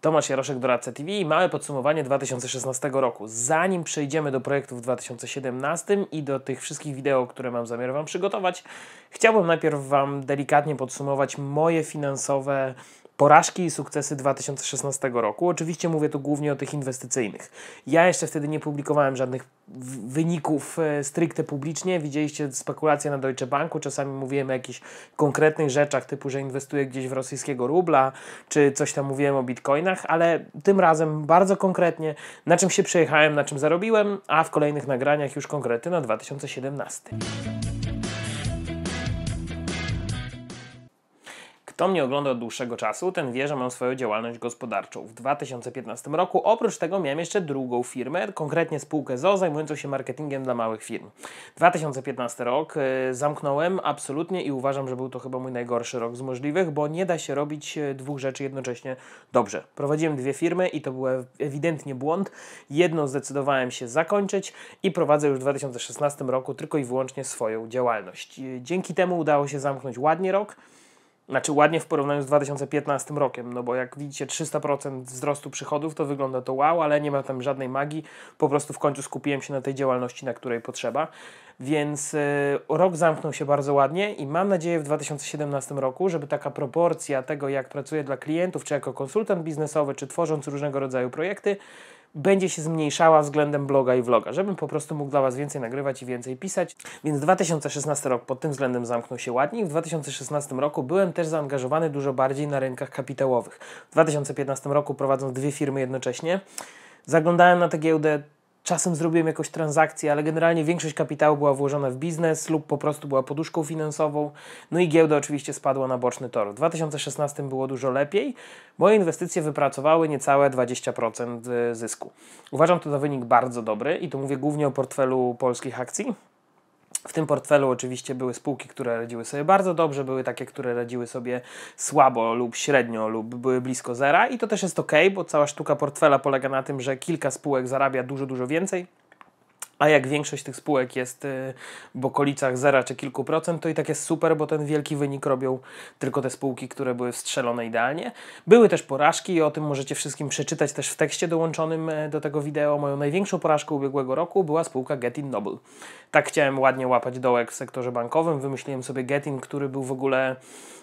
Tomasz Jaroszek, Doradca TV i małe podsumowanie 2016 roku. Zanim przejdziemy do projektów w 2017 i do tych wszystkich wideo, które mam zamiar Wam przygotować, chciałbym najpierw Wam delikatnie podsumować moje finansowe porażki i sukcesy 2016 roku. Oczywiście mówię tu głównie o tych inwestycyjnych. Ja jeszcze wtedy nie publikowałem żadnych wyników e, stricte publicznie. Widzieliście spekulacje na Deutsche Banku, czasami mówiłem o jakichś konkretnych rzeczach, typu, że inwestuję gdzieś w rosyjskiego rubla, czy coś tam mówiłem o bitcoinach, ale tym razem bardzo konkretnie, na czym się przejechałem, na czym zarobiłem, a w kolejnych nagraniach już konkrety na 2017. Kto mnie ogląda od dłuższego czasu, ten wie, że mam swoją działalność gospodarczą. W 2015 roku oprócz tego miałem jeszcze drugą firmę, konkretnie spółkę ZO zajmującą się marketingiem dla małych firm. 2015 rok e, zamknąłem absolutnie i uważam, że był to chyba mój najgorszy rok z możliwych, bo nie da się robić e, dwóch rzeczy jednocześnie dobrze. Prowadziłem dwie firmy i to był ewidentnie błąd. Jedną zdecydowałem się zakończyć i prowadzę już w 2016 roku tylko i wyłącznie swoją działalność. E, dzięki temu udało się zamknąć ładnie rok. Znaczy ładnie w porównaniu z 2015 rokiem, no bo jak widzicie 300% wzrostu przychodów, to wygląda to wow, ale nie ma tam żadnej magii, po prostu w końcu skupiłem się na tej działalności, na której potrzeba. Więc e, rok zamknął się bardzo ładnie i mam nadzieję w 2017 roku, żeby taka proporcja tego, jak pracuję dla klientów, czy jako konsultant biznesowy, czy tworząc różnego rodzaju projekty, będzie się zmniejszała względem bloga i vloga, żebym po prostu mógł dla Was więcej nagrywać i więcej pisać. Więc 2016 rok pod tym względem zamknął się ładnie. W 2016 roku byłem też zaangażowany dużo bardziej na rynkach kapitałowych. W 2015 roku prowadząc dwie firmy jednocześnie, zaglądałem na tę giełdę Czasem zrobiłem jakąś transakcję, ale generalnie większość kapitału była włożona w biznes lub po prostu była poduszką finansową. No i giełda oczywiście spadła na boczny tor. W 2016 było dużo lepiej. Moje inwestycje wypracowały niecałe 20% e, zysku. Uważam to za wynik bardzo dobry i to mówię głównie o portfelu polskich akcji w tym portfelu oczywiście były spółki, które radziły sobie bardzo dobrze, były takie, które radziły sobie słabo lub średnio lub były blisko zera i to też jest ok, bo cała sztuka portfela polega na tym, że kilka spółek zarabia dużo, dużo więcej a jak większość tych spółek jest y, w okolicach zera czy kilku procent, to i tak jest super, bo ten wielki wynik robią tylko te spółki, które były wstrzelone idealnie. Były też porażki i o tym możecie wszystkim przeczytać też w tekście dołączonym e, do tego wideo. Moją największą porażką ubiegłego roku była spółka Getin Noble. Tak chciałem ładnie łapać dołek w sektorze bankowym, wymyśliłem sobie Getin, który był w ogóle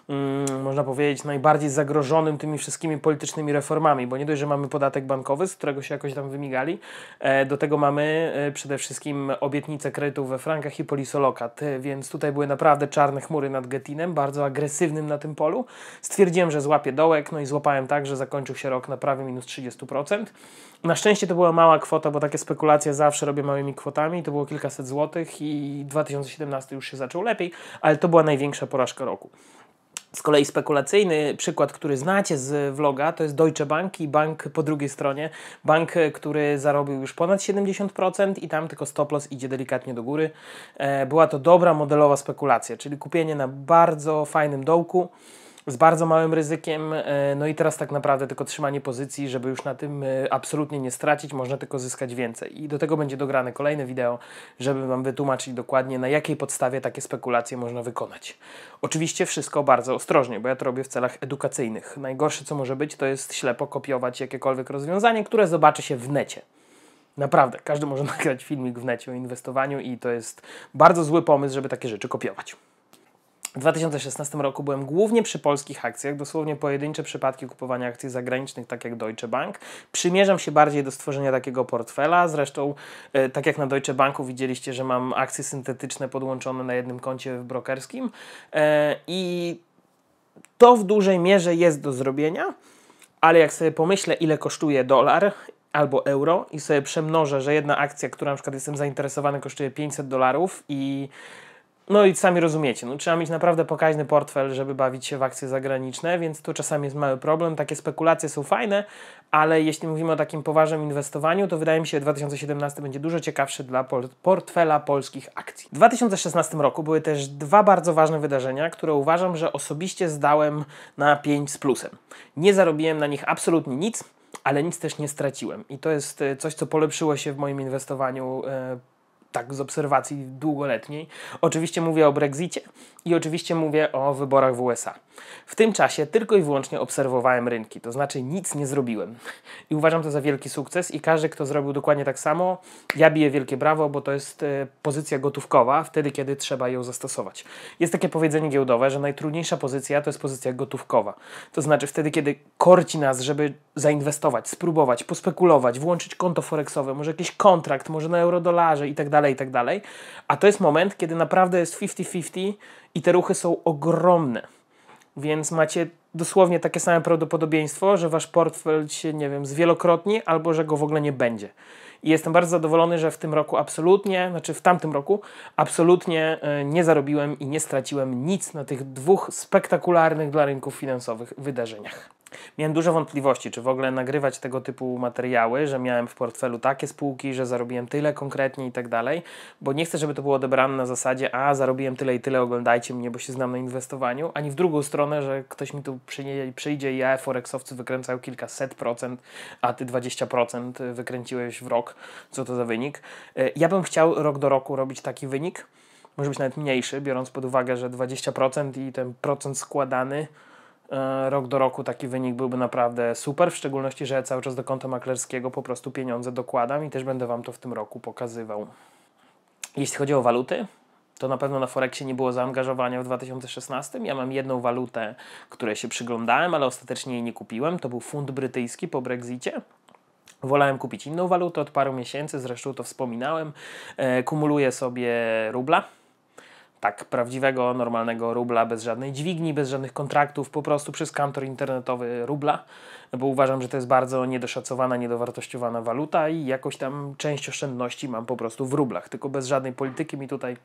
Mm, można powiedzieć, najbardziej zagrożonym tymi wszystkimi politycznymi reformami, bo nie dość, że mamy podatek bankowy, z którego się jakoś tam wymigali, e, do tego mamy e, przede wszystkim obietnice kredytów we frankach i polisolokat, e, więc tutaj były naprawdę czarne chmury nad Getinem, bardzo agresywnym na tym polu. Stwierdziłem, że złapię dołek, no i złapałem tak, że zakończył się rok na prawie minus 30%. Na szczęście to była mała kwota, bo takie spekulacje zawsze robię małymi kwotami, to było kilkaset złotych i 2017 już się zaczął lepiej, ale to była największa porażka roku. Z kolei spekulacyjny przykład, który znacie z vloga, to jest Deutsche Bank i bank po drugiej stronie. Bank, e, który zarobił już ponad 70% i tam tylko stop loss idzie delikatnie do góry. E, była to dobra modelowa spekulacja, czyli kupienie na bardzo fajnym dołku z bardzo małym ryzykiem. E, no i teraz tak naprawdę tylko trzymanie pozycji, żeby już na tym e, absolutnie nie stracić, można tylko zyskać więcej. I do tego będzie dograne kolejne wideo, żeby Wam wytłumaczyć dokładnie, na jakiej podstawie takie spekulacje można wykonać. Oczywiście wszystko bardzo ostrożnie, bo ja to robię w celach edukacyjnych. Najgorsze, co może być, to jest ślepo kopiować jakiekolwiek rozwiązanie, które zobaczy się w necie. Naprawdę, każdy może nagrać filmik w necie o inwestowaniu i to jest bardzo zły pomysł, żeby takie rzeczy kopiować. W 2016 roku byłem głównie przy polskich akcjach, dosłownie pojedyncze przypadki kupowania akcji zagranicznych, tak jak Deutsche Bank. Przymierzam się bardziej do stworzenia takiego portfela. Zresztą, e, tak jak na Deutsche Banku, widzieliście, że mam akcje syntetyczne podłączone na jednym koncie w brokerskim. E, I to w dużej mierze jest do zrobienia, ale jak sobie pomyślę, ile kosztuje dolar albo euro i sobie przemnożę, że jedna akcja, która na przykład jestem zainteresowany, kosztuje 500 dolarów i no i sami rozumiecie, no, trzeba mieć naprawdę pokaźny portfel, żeby bawić się w akcje zagraniczne, więc tu czasami jest mały problem. Takie spekulacje są fajne, ale jeśli mówimy o takim poważnym inwestowaniu, to wydaje mi się, że 2017 będzie dużo ciekawszy dla portfela polskich akcji. W 2016 roku były też dwa bardzo ważne wydarzenia, które uważam, że osobiście zdałem na 5 z plusem. Nie zarobiłem na nich absolutnie nic, ale nic też nie straciłem. I to jest y, coś, co polepszyło się w moim inwestowaniu. Yy, tak z obserwacji długoletniej. Oczywiście mówię o Brexicie i oczywiście mówię o wyborach w USA. W tym czasie tylko i wyłącznie obserwowałem rynki, to znaczy nic nie zrobiłem. I uważam to za wielki sukces i każdy, kto zrobił dokładnie tak samo, ja biję wielkie brawo, bo to jest e, pozycja gotówkowa wtedy, kiedy trzeba ją zastosować. Jest takie powiedzenie giełdowe, że najtrudniejsza pozycja to jest pozycja gotówkowa. To znaczy wtedy, kiedy korci nas, żeby zainwestować, spróbować, pospekulować, włączyć konto foreksowe, może jakiś kontrakt, może na eurodolarze i tak dalej, dalej, i tak dalej. A to jest moment, kiedy naprawdę jest 50-50 i te ruchy są ogromne. Więc macie dosłownie takie same prawdopodobieństwo, że wasz portfel się, nie wiem, zwielokrotni albo że go w ogóle nie będzie. I jestem bardzo zadowolony, że w tym roku absolutnie, znaczy w tamtym roku, absolutnie e, nie zarobiłem i nie straciłem nic na tych dwóch spektakularnych dla rynków finansowych wydarzeniach miałem dużo wątpliwości, czy w ogóle nagrywać tego typu materiały, że miałem w portfelu takie spółki, że zarobiłem tyle konkretnie i tak dalej, bo nie chcę, żeby to było odebrane na zasadzie, a zarobiłem tyle i tyle, oglądajcie mnie, bo się znam na inwestowaniu, ani w drugą stronę, że ktoś mi tu przyjdzie i ja forexowcy wykręcają kilkaset procent, a ty 20% wykręciłeś w rok, co to za wynik. E, ja bym chciał rok do roku robić taki wynik, może być nawet mniejszy, biorąc pod uwagę, że 20% i ten procent składany E, rok do roku taki wynik byłby naprawdę super, w szczególności, że ja cały czas do konta maklerskiego po prostu pieniądze dokładam i też będę Wam to w tym roku pokazywał. Jeśli chodzi o waluty, to na pewno na Forexie nie było zaangażowania w 2016. Ja mam jedną walutę, której się przyglądałem, ale ostatecznie jej nie kupiłem. To był funt brytyjski po Brexicie. Wolałem kupić inną walutę od paru miesięcy, zresztą to wspominałem. E, kumuluję sobie rubla tak prawdziwego, normalnego rubla, bez żadnej dźwigni, bez żadnych kontraktów, po prostu przez kantor internetowy rubla, bo uważam, że to jest bardzo niedoszacowana, niedowartościowana waluta i jakoś tam część oszczędności mam po prostu w rublach, tylko bez żadnej polityki mi tutaj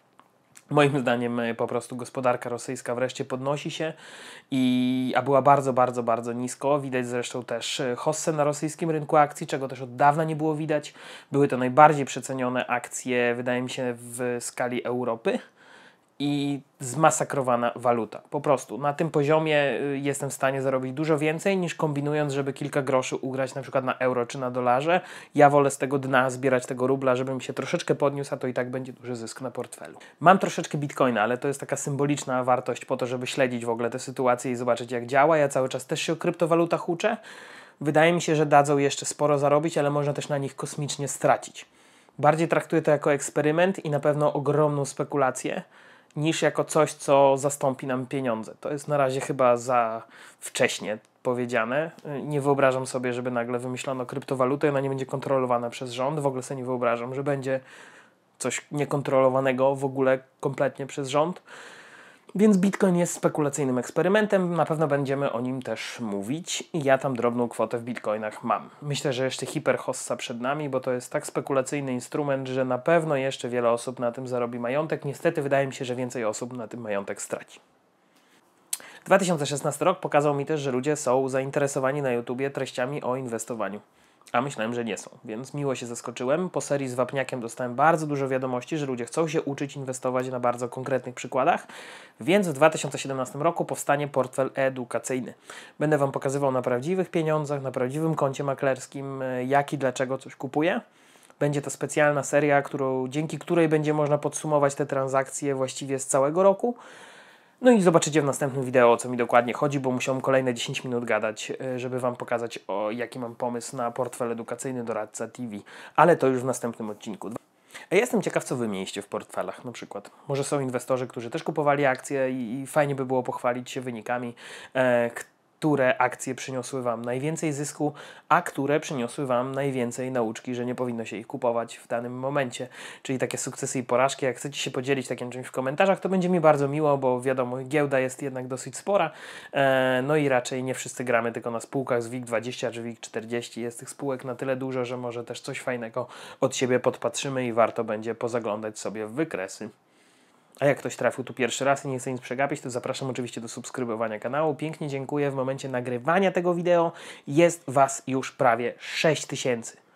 Moim zdaniem po prostu gospodarka rosyjska wreszcie podnosi się, i, a była bardzo, bardzo, bardzo nisko. Widać zresztą też e, hossę na rosyjskim rynku akcji, czego też od dawna nie było widać. Były to najbardziej przecenione akcje, wydaje mi się, w skali Europy i zmasakrowana waluta. Po prostu na tym poziomie y, jestem w stanie zarobić dużo więcej niż kombinując, żeby kilka groszy ugrać na przykład na euro czy na dolarze. Ja wolę z tego dna zbierać tego rubla, żeby mi się troszeczkę podniósł, a to i tak będzie duży zysk na portfelu. Mam troszeczkę bitcoina, ale to jest taka symboliczna wartość po to, żeby śledzić w ogóle tę sytuację i zobaczyć jak działa. Ja cały czas też się o kryptowalutach uczę. Wydaje mi się, że dadzą jeszcze sporo zarobić, ale można też na nich kosmicznie stracić. Bardziej traktuję to jako eksperyment i na pewno ogromną spekulację niż jako coś, co zastąpi nam pieniądze. To jest na razie chyba za wcześnie powiedziane. Nie wyobrażam sobie, żeby nagle wymyślono kryptowalutę i ona nie będzie kontrolowana przez rząd. W ogóle sobie nie wyobrażam, że będzie coś niekontrolowanego w ogóle kompletnie przez rząd. Więc Bitcoin jest spekulacyjnym eksperymentem, na pewno będziemy o nim też mówić. Ja tam drobną kwotę w bitcoinach mam. Myślę, że jeszcze hiperhossa przed nami, bo to jest tak spekulacyjny instrument, że na pewno jeszcze wiele osób na tym zarobi majątek. Niestety wydaje mi się, że więcej osób na tym majątek straci. 2016 rok pokazał mi też, że ludzie są zainteresowani na YouTubie treściami o inwestowaniu a myślałem, że nie są, więc miło się zaskoczyłem. Po serii z Wapniakiem dostałem bardzo dużo wiadomości, że ludzie chcą się uczyć inwestować na bardzo konkretnych przykładach, więc w 2017 roku powstanie portfel edukacyjny. Będę Wam pokazywał na prawdziwych pieniądzach, na prawdziwym koncie maklerskim, e, jak i dlaczego coś kupuję. Będzie to specjalna seria, którą, dzięki której będzie można podsumować te transakcje właściwie z całego roku no i zobaczycie w następnym wideo, o co mi dokładnie chodzi, bo musiałem kolejne 10 minut gadać, e, żeby Wam pokazać, o jaki mam pomysł na portfel edukacyjny doradca TV, ale to już w następnym odcinku. E, ja jestem ciekaw, co wy mieliście w portfelach na przykład. Może są inwestorzy, którzy też kupowali akcje i, i fajnie by było pochwalić się wynikami, e, które akcje przyniosły Wam najwięcej zysku, a które przyniosły Wam najwięcej nauczki, że nie powinno się ich kupować w danym momencie. Czyli takie sukcesy i porażki. Jak chcecie się podzielić takim czymś w komentarzach, to będzie mi bardzo miło, bo wiadomo, giełda jest jednak dosyć spora. E, no i raczej nie wszyscy gramy tylko na spółkach z WIG20 czy WIG40. Jest tych spółek na tyle dużo, że może też coś fajnego od siebie podpatrzymy i warto będzie pozaglądać sobie w wykresy. A jak ktoś trafił tu pierwszy raz i nie chce nic przegapić, to zapraszam oczywiście do subskrybowania kanału. Pięknie dziękuję. W momencie nagrywania tego wideo jest Was już prawie 6000.